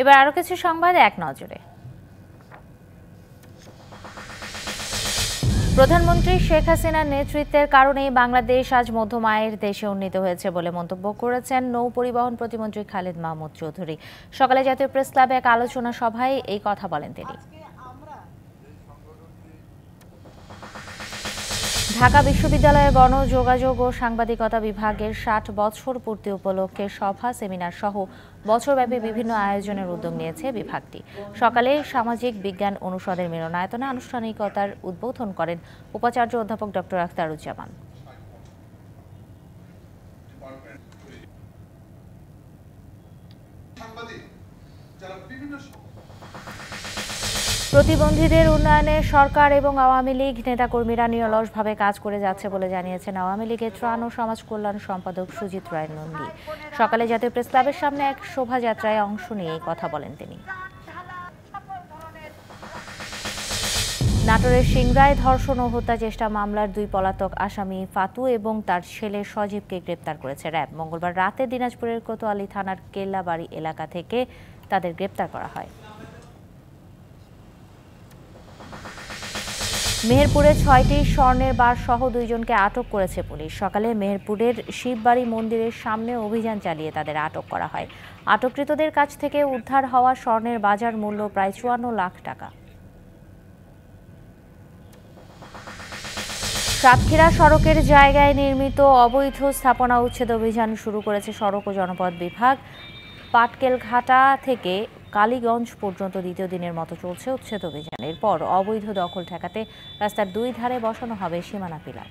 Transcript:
এবার আরও কিছু সংবাদ এক নজরে প্রধানমন্ত্রী শেখ হাসিনার নেতৃত্বের কারণেই বাংলাদেশ আজ মধ্যম আয়ের দেশে উন্নীত হয়েছে বলে মন্তব্য করেছেন নৌ পরিবহন প্রতিমন্ত্রী খালেদ মাহমুদ চৌধুরী সকালে জাতীয় প্রেস ক্লাবে এক আলোচনা সভায় এই কথা বলেন তিনি ঢাকা বিশ্ববিদ্যালয়ের গণযোগাযোগ ও সাংবাদিকতা বিভাগের ষাট বছর পূর্তি উপলক্ষে সভা সেমিনার সহ বছরব্যাপী বিভিন্ন আয়োজনের উদ্যোগ নিয়েছে বিভাগটি সকালে সামাজিক বিজ্ঞান অনুষদের মিলনায়তনে আনুষ্ঠানিকতার উদ্বোধন করেন উপাচার্য অধ্যাপক ডক্টর আখতারুজ্জামান যারা বিভিন্ন প্রতিবন্ধীদের উন্নয়নে সরকার এবং আওয়ামী লীগ নেতাকর্মীরা নিরলসভাবে কাজ করে যাচ্ছে বলে জানিয়েছেন আওয়ামী লীগের ত্রাণ ও সমাজ কল্যাণ সম্পাদক সুজিত রায় নন্দী সকালে জাতীয় প্রেস ক্লাবের সামনে এক শোভাযাত্রায় অংশ নিয়ে কথা বলেন তিনি নাটোরের সিংরায় ধর্ষণ ও হত্যা চেষ্টা মামলার দুই পলাতক আসামি ফাতু এবং তার ছেলে সজীবকে গ্রেপ্তার করেছে র্যাব মঙ্গলবার রাতে দিনাজপুরের কোতোয়ালি থানার কেল্লাবাড়ি এলাকা থেকে তাদের গ্রেপ্তার করা হয় মেহেরপুরে ছয়টি স্বর্ণের বার সহ দুইজনকে আটক করেছে পুলিশ সকালে মেহেরপুরের শিববাড়ি মন্দিরের সামনে অভিযান চালিয়ে তাদের আটক করা হয় আটককৃতদের কাছ থেকে উদ্ধার হওয়া স্বর্ণের বাজার মূল্য প্রায় চুয়ান্ন লাখ টাকা সাতক্ষীরা সড়কের জায়গায় নির্মিত অবৈধ স্থাপনা উচ্ছেদ অভিযান শুরু করেছে সড়ক ও জনপদ বিভাগ পাটকেলঘাটা থেকে কালীগঞ্জ পর্যন্ত দ্বিতীয় দিনের মতো চলছে উচ্ছেদ অভিযান এরপর অবৈধ দখল ঠেকাতে রাস্তার দুই ধারে বসানো হবে সীমানা পিলার